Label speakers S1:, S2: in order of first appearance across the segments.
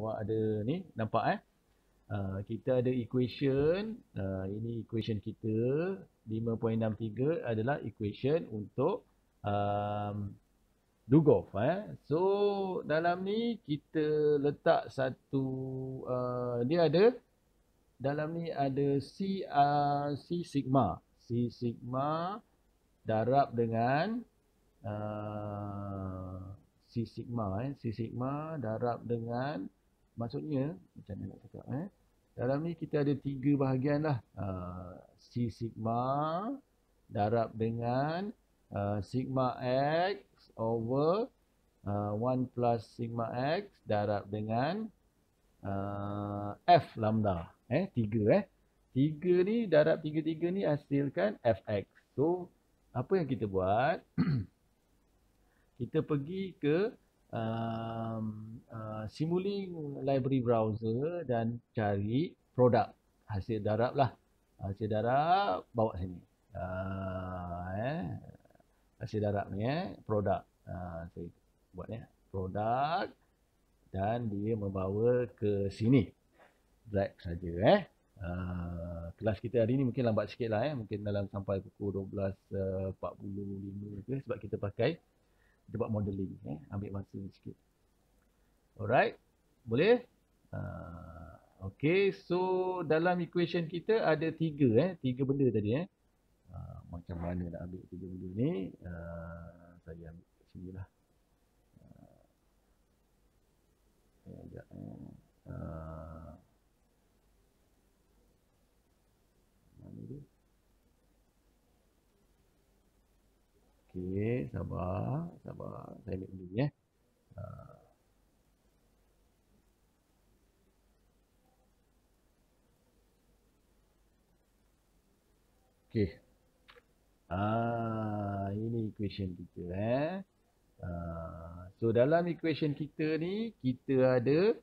S1: awak ada ni nampak eh uh, kita ada equation uh, ini equation kita 5.63 adalah equation untuk um, Dugov eh. So dalam ni kita letak satu uh, dia ada dalam ni ada C uh, C sigma. C sigma darab dengan uh, C sigma eh. C sigma darab dengan Maksudnya, macam mana nak cakap eh? Dalam ni kita ada tiga bahagian lah. Uh, C sigma darab dengan uh, sigma x over uh, ah, 1 plus sigma x darab dengan uh, f lambda. Eh, tiga eh. Tiga ni, darab tiga-tiga ni hasilkan fx. So, apa yang kita buat? kita pergi ke um, Uh, simuling library browser dan cari produk hasil darab lah. Hasil darab bawa sini. Uh, eh. Hasil darab ni eh. produk. Uh, saya buat ni. Eh. Produk dan dia membawa ke sini. Black saja eh. Uh, kelas kita hari ni mungkin lambat sikit lah eh. Mungkin dalam sampai pukul 12.45 eh, uh, ke sebab kita pakai. Kita buat modeling eh. Ambil masa sikit. Alright. Boleh? Uh, ah, okay. So, dalam equation kita ada tiga. Eh? Tiga benda tadi. Eh? Uh, macam mana nak ambil tiga benda ni? Uh, saya ambil kat sini lah. Eh, sekejap. Uh, mana Okay, sabar, sabar. Saya ambil dulu ni eh. Uh, Okey. Ah, ini equation kita eh. Ah, so dalam equation kita ni kita ada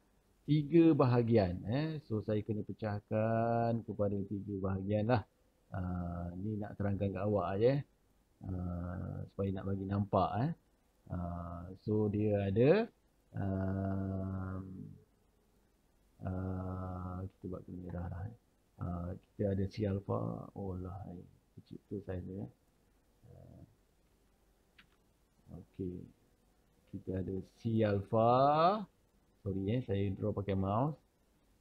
S1: tiga bahagian eh. So saya kena pecahkan kepada tiga bahagian lah. Ah, ni nak terangkan kat awak aje. Eh. Ah, supaya nak bagi nampak eh. Ah, so dia ada ah, ah, kita buat merah lah. Eh. Ah, kita ada si alfa oh lah kecil tu saya ya. Eh. Ah, okey. Kita ada C alpha. Sorry eh, saya draw pakai mouse.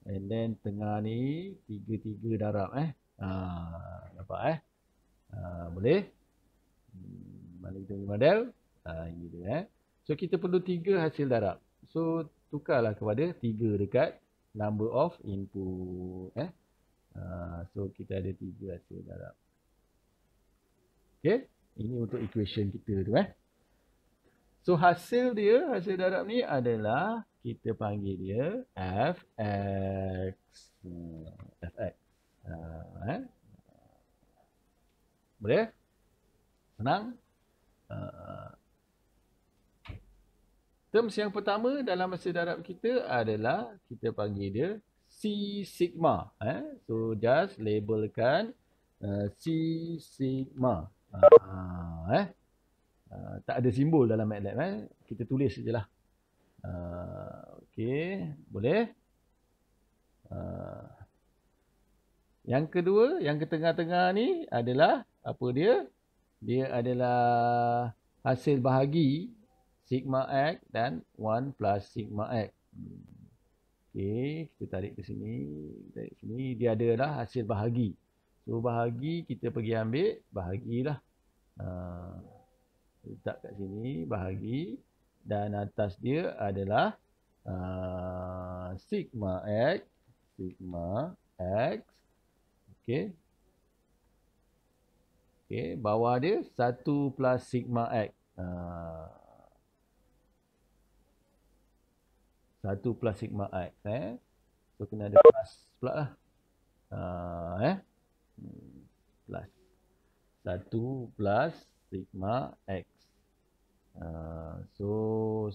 S1: And then tengah ni tiga-tiga darab eh. Ha, nampak eh? Ha, boleh. Hmm, mana kita punya model? Ha, ini dia eh. So kita perlu tiga hasil darab. So tukarlah kepada tiga dekat number of input eh. Ah, so kita ada tiga hasil darab. Okay, ini untuk equation kita tu eh. So hasil dia, hasil darab ni adalah kita panggil dia fx. fx. Uh, ah, eh. Boleh? Senang? Uh, terms yang pertama dalam hasil darab kita adalah kita panggil dia C sigma. Eh? So just labelkan uh, C sigma. Uh, eh? uh, tak ada simbol dalam MATLAB. Eh? Kita tulis sajalah. Uh, ah, okay. Boleh. Uh, yang kedua, yang ketengah-tengah ni adalah apa dia? Dia adalah hasil bahagi sigma x dan 1 plus sigma x. Hmm. Okey, kita tarik ke sini, tarik ke sini dia ada lah hasil bahagi. So bahagi kita pergi ambil bahagilah. Uh, letak kat sini bahagi dan atas dia adalah uh, sigma x sigma x okey okey bawah dia 1 plus sigma x uh, Satu plus sigma x eh. So kena ada plus pula lah. Uh, eh. Plus. Satu plus sigma x. Uh, so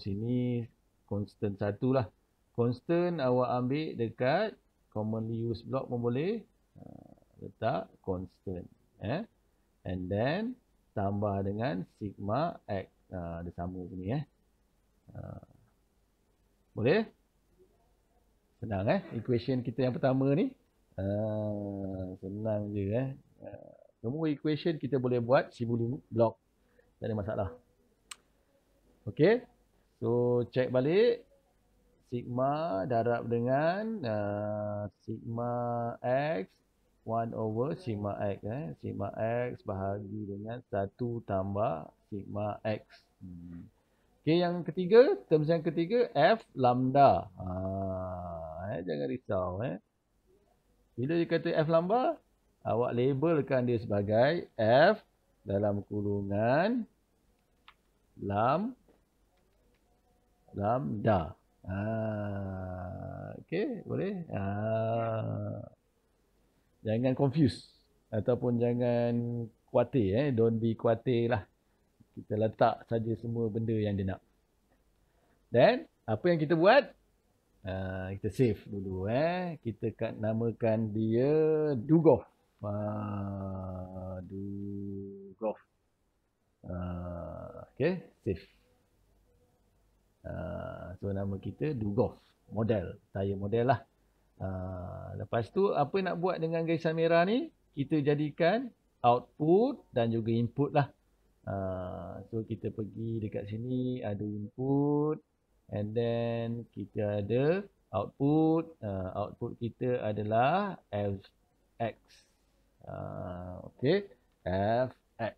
S1: sini constant satu lah. Constant awak ambil dekat commonly used block pun boleh. Uh, letak constant. Eh. And then tambah dengan sigma x. Uh, dia sama ni eh. Uh, boleh? Senang eh? Equation kita yang pertama ni. Ha, senang je eh. Ah, semua equation kita boleh buat sibuli blok. Tak ada masalah. Okay. So, check balik. Sigma darab dengan uh, sigma x 1 over sigma x. Eh. Sigma x bahagi dengan 1 tambah sigma x. Hmm. Okey, yang ketiga, terms yang ketiga, F lambda. Ha, eh, jangan risau. Eh. Bila dia kata F lambda, awak labelkan dia sebagai F dalam kurungan lam, lambda. Ha, Okey, boleh? Ha, jangan confuse. Ataupun jangan kuatir. Eh. Don't be kuatir lah kita letak saja semua benda yang dia nak. Then, apa yang kita buat? Uh, kita save dulu eh. Kita kat namakan dia Dugo. Uh, ah, Dugo. Uh, ah, okay, save. Uh, so nama kita Dugov model tayar model lah uh, lepas tu apa nak buat dengan garisan merah ni kita jadikan output dan juga input lah Ah, so kita pergi dekat sini ada input and then kita ada output uh, output kita adalah fx uh, ah, okey fx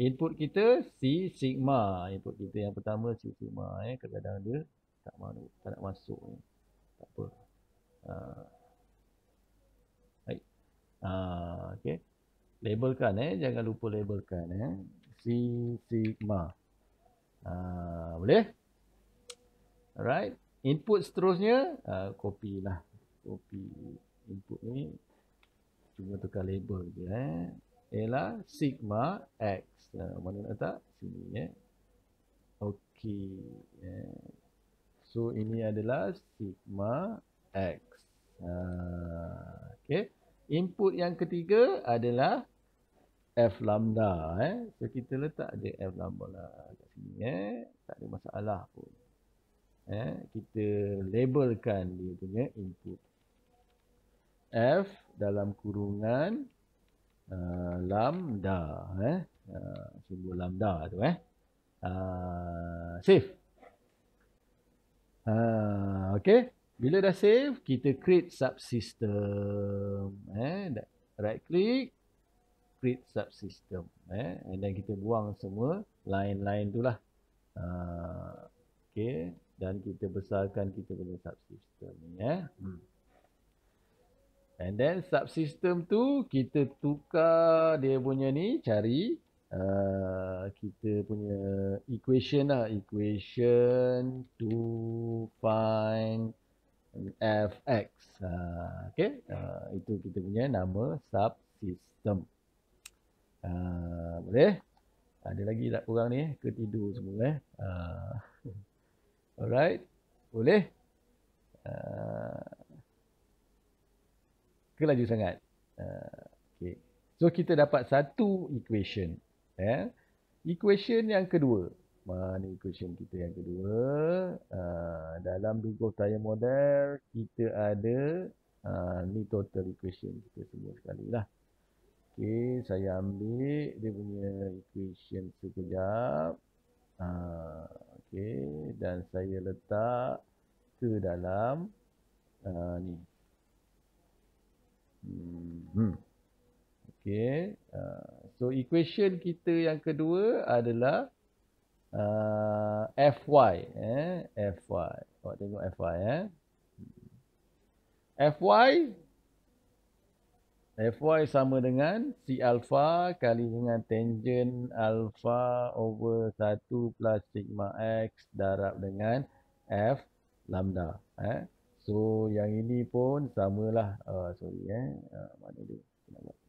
S1: input kita c sigma input kita yang pertama c sigma eh kadang-kadang dia tak mau tak nak masuk eh. tak apa uh, Ah, okay labelkan eh jangan lupa labelkan eh C sigma ha, boleh alright input seterusnya ha, copy lah copy input ni cuma tukar label je eh ialah sigma x ha, mana nak letak sini eh Okay. Eh. so ini adalah sigma x ha, okey Input yang ketiga adalah F lambda. Eh. So, kita letak dia F lambda lah kat sini. Eh. Tak ada masalah pun. Eh. Kita labelkan dia punya input. F dalam kurungan uh, lambda. Eh. Uh, Sumbu lambda tu. Eh. Uh, save. Uh, okay. Bila dah save, kita create subsystem. Eh, right click, create subsystem. Eh, and then kita buang semua line-line tu lah. Uh, okay, dan kita besarkan kita punya subsystem Eh. Hmm. And then subsystem tu kita tukar dia punya ni cari uh, kita punya equation lah equation to find FX. Uh, ah, okay, uh, ah, itu kita punya nama subsystem. Uh, boleh? Ada lagi tak orang ni? Ketidur semua eh. Uh, alright, boleh? Uh, kelaju sangat. Uh, okay. So, kita dapat satu equation. Eh? Equation yang kedua. Money equation kita yang kedua. Aa, ah, dalam dukuh tayar model, kita ada aa, ah, ni total equation kita semua sekali lah. Okay, saya ambil dia punya equation sekejap. Aa, ah, okay, dan saya letak ke dalam aa, ni. Hmm. Okay, aa, so equation kita yang kedua adalah uh, FY eh FY awak tengok FY eh FY FY sama dengan C alpha kali dengan tangent alpha over 1 plus sigma x darab dengan F lambda eh so yang ini pun samalah uh, sorry eh uh, mana dia nak